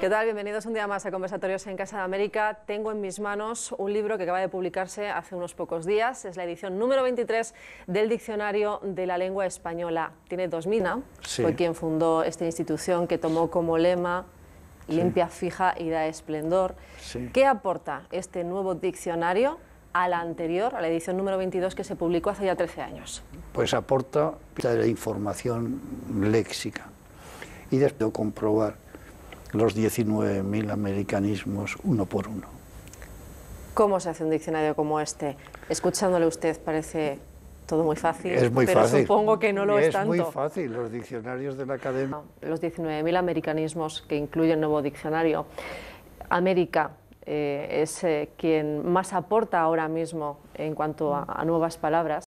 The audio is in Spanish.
¿Qué tal? Bienvenidos un día más a Conversatorios en Casa de América. Tengo en mis manos un libro que acaba de publicarse hace unos pocos días. Es la edición número 23 del Diccionario de la Lengua Española. Tiene dos minas, Fue quien fundó esta institución que tomó como lema limpia, fija y da esplendor. ¿Qué aporta este nuevo diccionario a la anterior, a la edición número 22 que se publicó hace ya 13 años? Pues aporta la información léxica y después comprobar los 19.000 americanismos uno por uno. ¿Cómo se hace un diccionario como este? Escuchándole usted parece todo muy fácil, es muy pero supongo que no lo es, tanto. Es muy fácil, los diccionarios de la academia. Los 19.000 americanismos que incluye el nuevo diccionario. América eh, es eh, quien más aporta ahora mismo en cuanto a nuevas palabras.